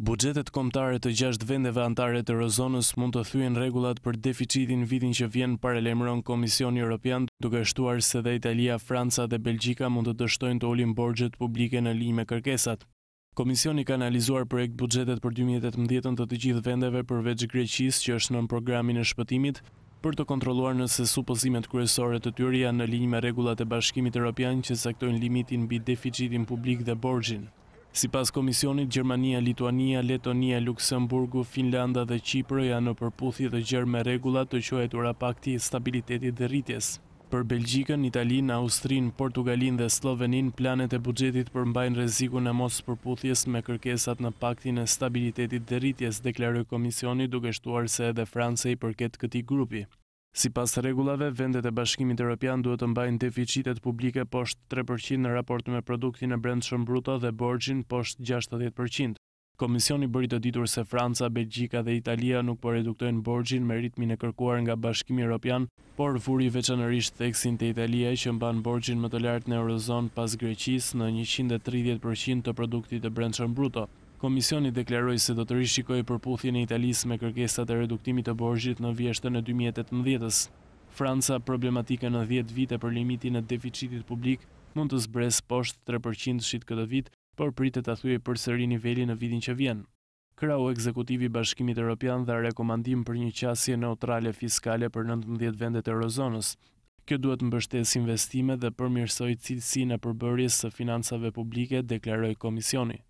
Budjetet kombëtare të gjashtë vendeve anëtare të Eurozonës mund të thyen rregullat për deficitin vitin që vjen, paralajmëron Komisioni Europian, duke shtuar se dhe Italia, Franca dhe Belgjika mund të dështojnë të ulin borxhet publike në linjë me kërkesat. Komisioni ka analizuar projekt budjetet për 2018-ën të të gjithë vendeve përveç Greqisë, që është në programin e shpëtimit, për të kontrolluar nëse supozimet kryesore të tyre janë në linjë me rregullat e bashkimit europian që saktojnë limitin mbi deficitin publik dhe borxhin. Si pas komisionit, Gjermania, Lituania, Letonia, Luxemburgu, Finlanda dhe Qipërë janë në përputhje të gjerë me regula të qohetura pakti stabilitetit dhe rritjes. Për Belgjikën, Italinë, Austrinë, Portugalinë dhe Slovenin, planet e bugjetit përmbajnë reziku në mos përputhjes me kërkesat në paktin e stabilitetit dhe rritjes, deklarë komisioni duke shtuar se edhe France i përket këti grupi. Si pas regulave, vendet e bashkimit e Europian duhet të mbajnë deficitet publike poshtë 3% në raport me produktin e brendë shumë bruto dhe borgjin poshtë 60%. Komisioni bëri të ditur se Franca, Belgjika dhe Italia nuk po reduktojnë borgjin me ritmin e kërkuar nga bashkimi Europian, por vuri veçanërisht theksin të Italia që mban borgjin më të lartë në Eurozon pas Greqis në 130% të produktit e brendë bruto. Komisioni deklaroi se do të rishikojë përputhjen e Italisë me kërkesat e reduktimit të borxhit në vjeshtën e 2018-s. Franca, problematika në 10 vite për limitin e deficitit publik, mund të zbres poshtë 3% shqit këtë vit, por pritet të thuje për sëri nivelli në vidin që vjen. Krau Ekzekutivi Bashkimit Europian dhe rekomandim për një qasje neutrale fiskale për 19 vendet e rozonës. Kjo duhet mbështes investime dhe përmirsoj cilësi në përbërjes së financave publike, deklaroj komisioni.